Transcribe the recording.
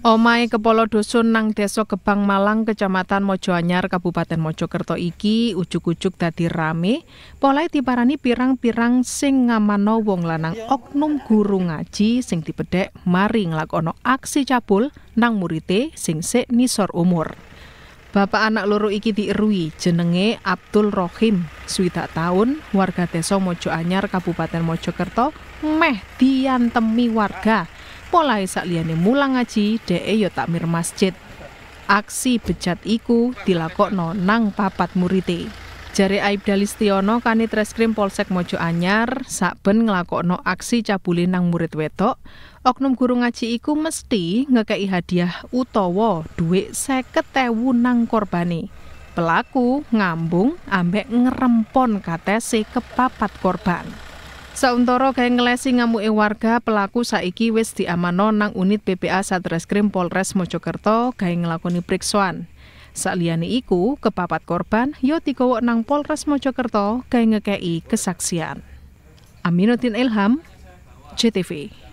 Omai Kepolo dusun nang Deso Gebang Malang Kecamatan Mojoanyar Kabupaten Mojokerto iki ujuk-ujuk dadi rame polai diparani pirang-pirang sing ngamano wong lanang oknum guru ngaji sing dipedek mari nglakono aksi cabul nang murite sing sik nisor umur. Bapak anak loro iki diirui jenenge Abdul Rohim, swidak tahun, warga Deso Mojoanyar Kabupaten Mojokerto, meh diantemi warga pola polahe liane mulang ngaji de'e yo ya takmir masjid. Aksi bejat iku dilakokno nang papat murite. Jari Aib Dalistiono kanit reskrim Polsek Mojo Anyar sakben ngelakokno aksi cabuli nang murid wetok, oknum guru ngaji iku mesti ngekei hadiah utawa duit seketewu nang korbani Pelaku ngambung ambek ngerempon ke papat korban. Sauntoro kaya ngelesi ngamuke warga, pelaku saiki wis diamano nang unit PPA Satreskrim Polres Mojokerto kaya ngelakoni priksoan. Saliyane iku, kepapat korban yo ya digawa nang Polres Mojokerto kaya ngekei kesaksian. Aminuddin Ilham, CTV.